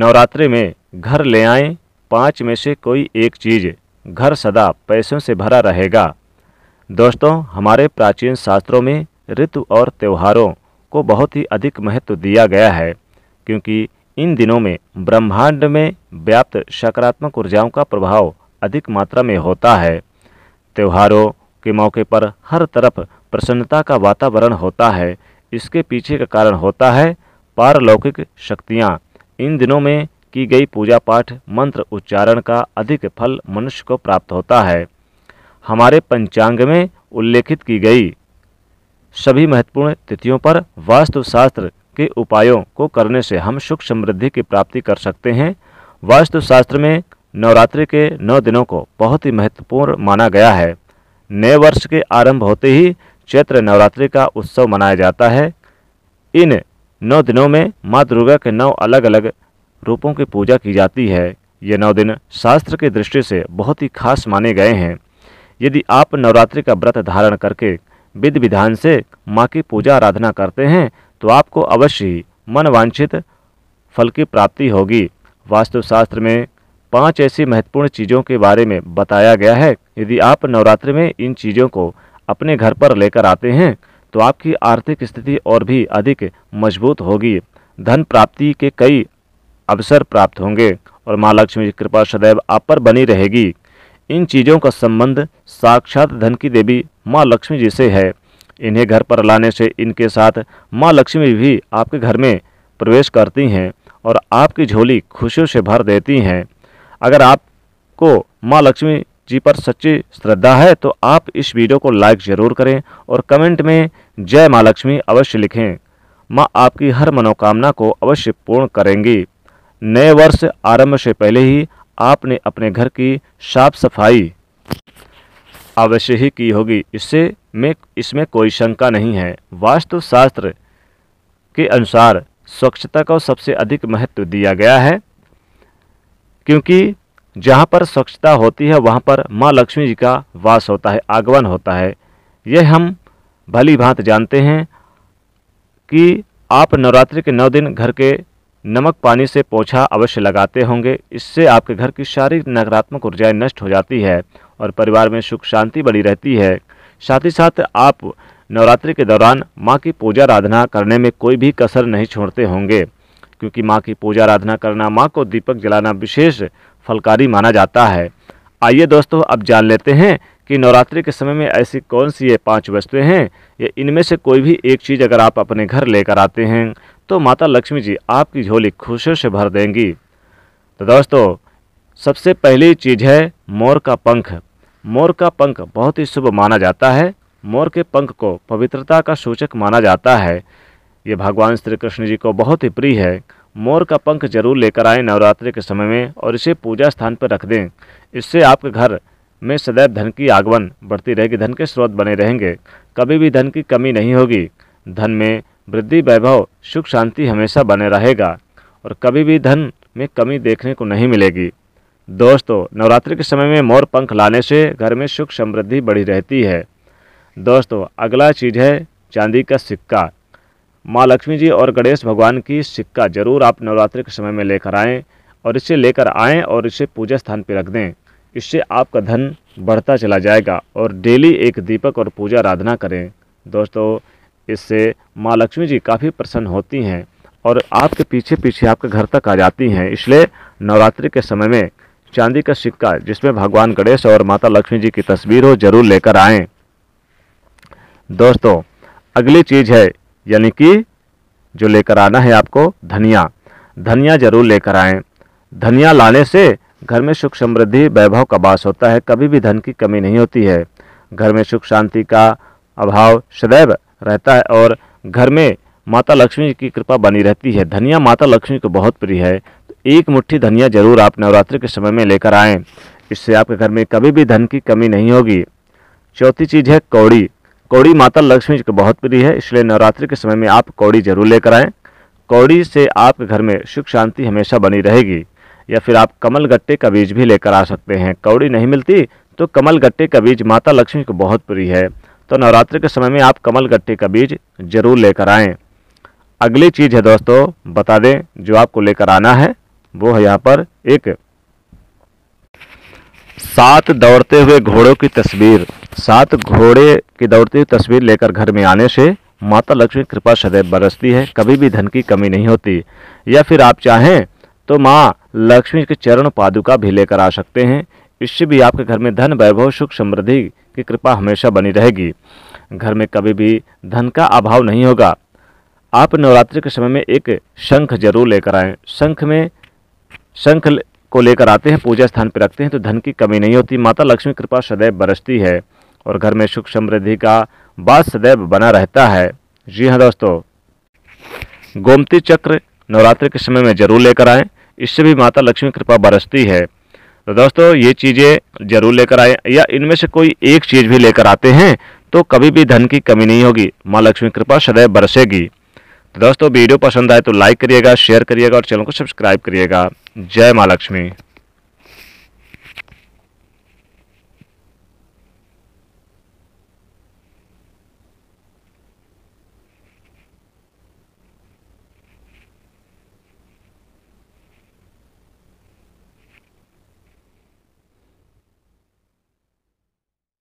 नवरात्रि में घर ले आए पाँच में से कोई एक चीज़ घर सदा पैसों से भरा रहेगा दोस्तों हमारे प्राचीन शास्त्रों में ऋतु और त्योहारों को बहुत ही अधिक महत्व दिया गया है क्योंकि इन दिनों में ब्रह्मांड में व्याप्त सकारात्मक ऊर्जाओं का प्रभाव अधिक मात्रा में होता है त्योहारों के मौके पर हर तरफ प्रसन्नता का वातावरण होता है इसके पीछे का कारण होता है पारलौकिक शक्तियाँ इन दिनों में की गई पूजा पाठ मंत्र उच्चारण का अधिक फल मनुष्य को प्राप्त होता है हमारे पंचांग में उल्लेखित की गई सभी महत्वपूर्ण तिथियों पर वास्तुशास्त्र के उपायों को करने से हम सुख समृद्धि की प्राप्ति कर सकते हैं वास्तुशास्त्र में नवरात्रि के नौ दिनों को बहुत ही महत्वपूर्ण माना गया है नए वर्ष के आरंभ होते ही चैत्र नवरात्रि का उत्सव मनाया जाता है इन नौ दिनों में माँ दुर्गा के नौ अलग अलग रूपों की पूजा की जाती है ये नौ दिन शास्त्र की दृष्टि से बहुत ही खास माने गए हैं यदि आप नवरात्रि का व्रत धारण करके विधि विधान से माँ की पूजा आराधना करते हैं तो आपको अवश्य ही मनवांछित फल की प्राप्ति होगी वास्तुशास्त्र में पांच ऐसी महत्वपूर्ण चीज़ों के बारे में बताया गया है यदि आप नवरात्रि में इन चीज़ों को अपने घर पर लेकर आते हैं तो आपकी आर्थिक स्थिति और भी अधिक मजबूत होगी धन प्राप्ति के कई अवसर प्राप्त होंगे और माँ लक्ष्मी की कृपा सदैव आप पर बनी रहेगी इन चीज़ों का संबंध साक्षात धन की देवी माँ लक्ष्मी जी से है इन्हें घर पर लाने से इनके साथ माँ लक्ष्मी भी आपके घर में प्रवेश करती हैं और आपकी झोली खुशियों से भर देती हैं अगर आपको माँ लक्ष्मी जी पर सच्ची श्रद्धा है तो आप इस वीडियो को लाइक ज़रूर करें और कमेंट में जय माँ लक्ष्मी अवश्य लिखें माँ आपकी हर मनोकामना को अवश्य पूर्ण करेंगी नए वर्ष आरंभ से पहले ही आपने अपने घर की साफ सफाई अवश्य ही की होगी इससे में इसमें कोई शंका नहीं है वास्तु शास्त्र के अनुसार स्वच्छता को सबसे अधिक महत्व दिया गया है क्योंकि जहाँ पर स्वच्छता होती है वहाँ पर माँ लक्ष्मी जी का वास होता है आगमन होता है यह हम भली भांत जानते हैं कि आप नवरात्रि के नौ दिन घर के नमक पानी से पोछा अवश्य लगाते होंगे इससे आपके घर की शारीरिक नकारात्मक ऊर्जाएं नष्ट हो जाती है और परिवार में सुख शांति बनी रहती है साथ ही साथ आप नवरात्रि के दौरान माँ की पूजा आराधना करने में कोई भी कसर नहीं छोड़ते होंगे क्योंकि माँ की पूजा आराधना करना माँ को दीपक जलाना विशेष फलकारी माना जाता है आइए दोस्तों अब जान लेते हैं कि नवरात्रि के समय में ऐसी कौन सी ये पांच वस्तुएं हैं या इनमें से कोई भी एक चीज़ अगर आप अपने घर लेकर आते हैं तो माता लक्ष्मी जी आपकी झोली खुशियों से भर देंगी तो दोस्तों सबसे पहली चीज़ है मोर का पंख मोर का पंख बहुत ही शुभ माना जाता है मोर के पंख को पवित्रता का सूचक माना जाता है ये भगवान श्री कृष्ण जी को बहुत ही प्रिय है मोर का पंख जरूर लेकर आए नवरात्रि के समय में और इसे पूजा स्थान पर रख दें इससे आपके घर में सदैव धन की आगमन बढ़ती रहेगी धन के स्रोत बने रहेंगे कभी भी धन की कमी नहीं होगी धन में वृद्धि वैभव सुख शांति हमेशा बने रहेगा और कभी भी धन में कमी देखने को नहीं मिलेगी दोस्तों नवरात्रि के समय में मोर पंख लाने से घर में सुख समृद्धि बढ़ी रहती है दोस्तों अगला चीज़ है चांदी का सिक्का माँ लक्ष्मी जी और गणेश भगवान की सिक्का जरूर आप नवरात्रि के समय में लेकर आएँ और इसे लेकर आएँ और इसे पूजा स्थान पर रख दें इससे आपका धन बढ़ता चला जाएगा और डेली एक दीपक और पूजा आराधना करें दोस्तों इससे माँ लक्ष्मी जी काफ़ी प्रसन्न होती हैं और आपके पीछे पीछे आपके घर तक आ जाती हैं इसलिए नवरात्रि के समय में चांदी का सिक्का जिसमें भगवान गणेश और माता लक्ष्मी जी की तस्वीर हो जरूर लेकर आएँ दोस्तों अगली चीज़ है यानी कि जो लेकर आना है आपको धनिया धनिया जरूर लेकर आएँ धनिया लाने से घर में सुख समृद्धि वैभव का वास होता है कभी भी धन की कमी नहीं होती है घर में सुख शांति का अभाव सदैव रहता है और घर में माता लक्ष्मी की कृपा बनी रहती है धनिया माता लक्ष्मी को बहुत प्रिय है तो एक मुट्ठी धनिया जरूर आप नवरात्रि के समय में लेकर आएँ इससे आपके घर में कभी भी धन की कमी नहीं होगी चौथी चीज़ है कौड़ी कौड़ी माता लक्ष्मी जी को बहुत प्रिय है इसलिए नवरात्रि के समय में आप कौड़ी जरूर लेकर आएँ कौड़ी से आपके घर में सुख शांति हमेशा बनी रहेगी या फिर आप कमल गट्टे का बीज भी लेकर आ सकते हैं कौड़ी नहीं मिलती तो कमल गट्टे का बीज माता लक्ष्मी को बहुत प्रिय है तो नवरात्रि के समय में आप कमल गट्टे का बीज जरूर लेकर आएँ अगली चीज़ है दोस्तों बता दें जो आपको लेकर आना है वो है यहाँ पर एक सात दौड़ते हुए घोड़ों की तस्वीर सात घोड़े की दौड़ती हुई तस्वीर लेकर घर में आने से माता लक्ष्मी कृपा सदैव बरसती है कभी भी धन की कमी नहीं होती या फिर आप चाहें तो माँ लक्ष्मी के चरण पादुका भी लेकर आ सकते हैं इससे भी आपके घर में धन वैभव सुख समृद्धि की कृपा हमेशा बनी रहेगी घर में कभी भी धन का अभाव नहीं होगा आप नवरात्रि के समय में एक शंख जरूर लेकर आएँ शंख में शंख को लेकर आते हैं पूजा स्थान पर रखते हैं तो धन की कमी नहीं होती माता लक्ष्मी कृपा सदैव बरसती है और घर में सुख समृद्धि का बात सदैव बना रहता है जी हाँ दोस्तों गोमती चक्र नवरात्रि के समय में जरूर लेकर आएँ इससे भी माता लक्ष्मी कृपा बरसती है तो दोस्तों ये चीज़ें जरूर लेकर आए या इनमें से कोई एक चीज़ भी लेकर आते हैं तो कभी भी धन की कमी नहीं होगी माँ लक्ष्मी कृपा सदैव बरसेगी तो दोस्तों वीडियो पसंद आए तो लाइक करिएगा शेयर करिएगा और चैनल को सब्सक्राइब करिएगा जय माँ लक्ष्मी